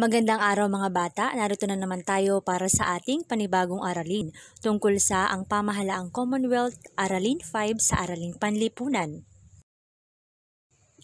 Magandang araw mga bata, narito na naman tayo para sa ating panibagong aralin tungkol sa ang pamahalaang Commonwealth Aralin 5 sa Araling Panlipunan.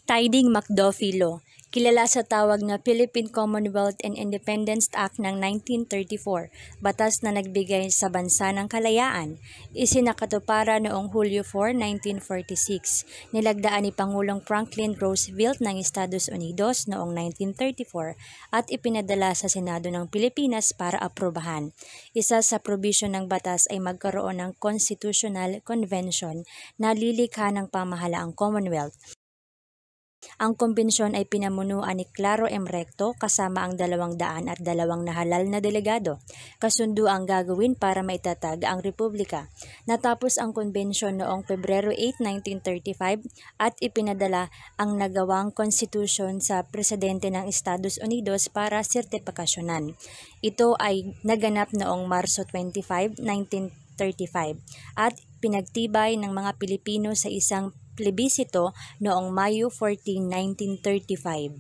Tiding McDuffie Law kilala sa tawag na Philippine Commonwealth and Independence Act ng 1934, batas na nagbigay sa bansa ng kalayaan, isinakatupara noong Hulyo 4, 1946. Nilagdaan ni Pangulong Franklin Roosevelt ng Estados Unidos noong 1934 at ipinadala sa Senado ng Pilipinas para aprobahan. Isa sa provision ng batas ay magkaroon ng Constitutional Convention na lilikha ng pamahalaang Commonwealth. Ang kumbensyon ay pinamunuan ni Claro M. Recto kasama ang dalawang daan at dalawang nahalal na delegado. Kasundo ang gagawin para maitatag ang Republika. Natapos ang kumbensyon noong Pebrero 8, 1935 at ipinadala ang nagawang konstitusyon sa Presidente ng Estados Unidos para sertipakasyonan. Ito ay naganap noong Marso 25, 1935 at pinagtibay ng mga Pilipino sa isang plebisito noong Mayo 14, 1935.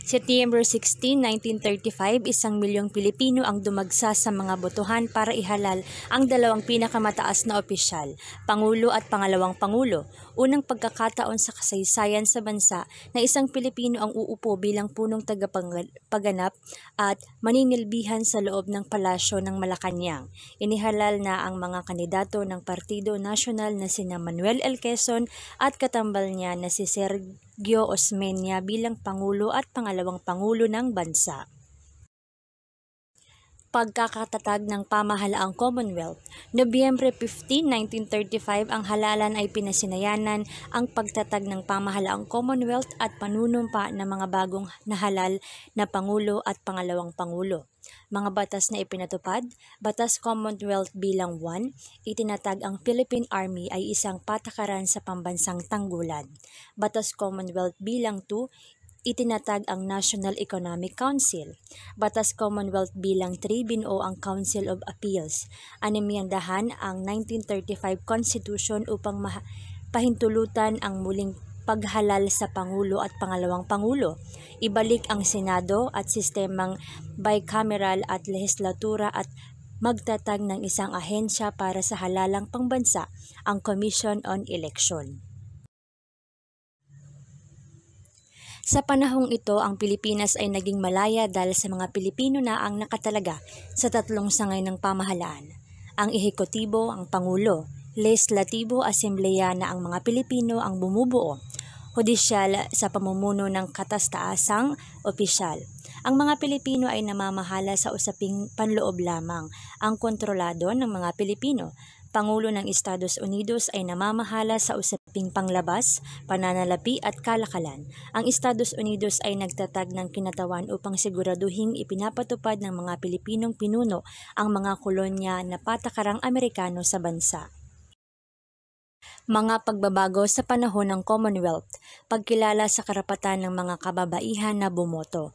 September 16, 1935, isang milyong Pilipino ang dumagsa sa mga botohan para ihalal ang dalawang pinakamataas na opisyal, Pangulo at Pangalawang Pangulo, unang pagkakataon sa kasaysayan sa bansa na isang Pilipino ang uupo bilang punong tagapaganap at maninilbihan sa loob ng palasyo ng Malacanang. Inihalal na ang mga kandidato ng Partido Nasional na sina Manuel L. Quezon at katambal niya na si Sergio Osmeña bilang Pangulo at pangalawang Pangulo ng bansa pagkakatatag ng pamahalaang Commonwealth. Nobyembre 15, 1935, ang halalan ay pinasinayanan ang pagtatag ng pamahalaang Commonwealth at panunumpa ng mga bagong nahalal na Pangulo at Pangalawang Pangulo. Mga batas na ipinatupad, Batas Commonwealth bilang 1, itinatag ang Philippine Army ay isang patakaran sa pambansang tanggulan. Batas Commonwealth bilang 2, itinatag ang National Economic Council, Batas Commonwealth bilang tribune o ang Council of Appeals. Animyandahan ang 1935 Constitution upang pahintulutan ang muling paghalal sa Pangulo at Pangalawang Pangulo. Ibalik ang Senado at sistemang bicameral at lehislatura at magtatag ng isang ahensya para sa halalang pangbansa, ang Commission on Election. Sa panahong ito, ang Pilipinas ay naging malaya dahil sa mga Pilipino na ang nakatalaga sa tatlong sangay ng pamahalaan. Ang ehekutibo, ang Pangulo, legislatibo, asembleya na ang mga Pilipino ang bumubuo, hudisyal sa pamumuno ng katastaasang opisyal. Ang mga Pilipino ay namamahala sa usaping panloob lamang. Ang kontrolado ng mga Pilipino, Pangulo ng Estados Unidos ay namamahala sa usaping ping panglabas, pananalapi at kalakalan, ang Estados Unidos ay nagtatag ng kinatawan upang siguraduhing ipinapatupad ng mga Pilipinong pinuno ang mga kolonya na patakarang Amerikano sa bansa. Mga pagbabago sa panahon ng Commonwealth, pagkilala sa karapatan ng mga kababaihan na bumoto,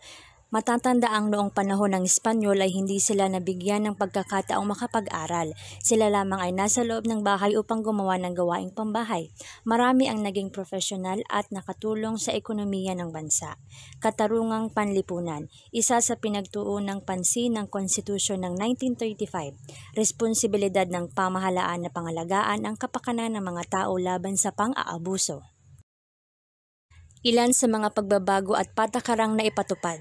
Matatanda ang noong panahon ng Espanyol ay hindi sila nabigyan ng pagkakataong makapag-aral. Sila lamang ay nasa loob ng bahay upang gumawa ng gawaing pambahay. Marami ang naging profesional at nakatulong sa ekonomiya ng bansa. Katarungang Panlipunan, isa sa pinagtuon ng pansin ng konstitusyon ng 1935. Responsibilidad ng pamahalaan na pangalagaan ang kapakanan ng mga tao laban sa pang-aabuso ilan sa mga pagbabago at patakarang na ipatupad.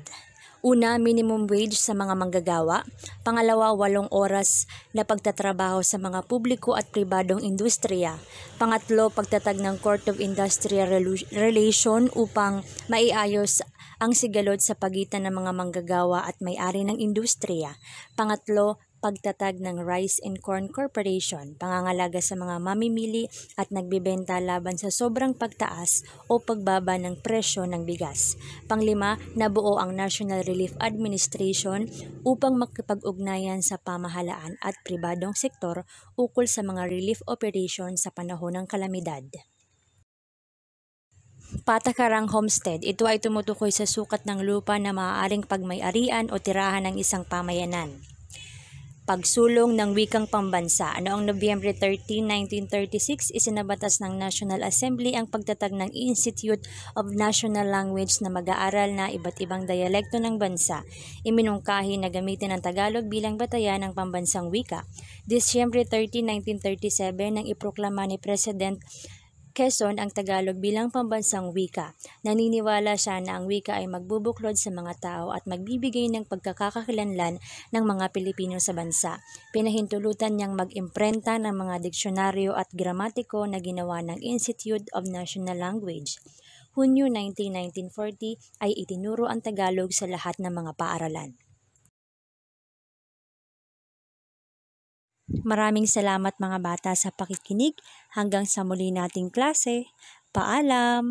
Una, minimum wage sa mga manggagawa. Pangalawa, walong oras na pagtatrabaho sa mga publiko at pribadong industriya. Pangatlo, pagtatag ng Court of Industrial Relation upang maiayos ang sigalot sa pagitan ng mga manggagawa at may-ari ng industriya. Pangatlo, pagtatag ng Rice and Corn Corporation, pangangalaga sa mga mamimili at nagbibenta laban sa sobrang pagtaas o pagbaba ng presyo ng bigas. Panglima, nabuo ang National Relief Administration upang makipag-ugnayan sa pamahalaan at pribadong sektor ukol sa mga relief operation sa panahon ng kalamidad. Patakarang Homestead. Ito ay tumutukoy sa sukat ng lupa na maaaring pagmay-arian o tirahan ng isang pamayanan. Pagsulong ng Wikang Pambansa Noong Nobyembre 13, 1936, isinabatas ng National Assembly ang pagtatag ng Institute of National Language na mag-aaral na iba't ibang dayalekto ng bansa. Iminungkahi na gamitin ang Tagalog bilang batayan ng pambansang wika. Disyembre 13, 1937, nang iproklama ni President Quezon ang Tagalog bilang pambansang wika. Naniniwala siya na ang wika ay magbubuklod sa mga tao at magbibigay ng pagkakakilanlan ng mga Pilipino sa bansa. Pinahintulutan niyang mag-imprenta ng mga diksyonaryo at gramatiko na ginawa ng Institute of National Language. Hunyo 19, 1940 ay itinuro ang Tagalog sa lahat ng mga paaralan. Maraming salamat mga bata sa pakikinig. Hanggang sa muli nating klase. Paalam!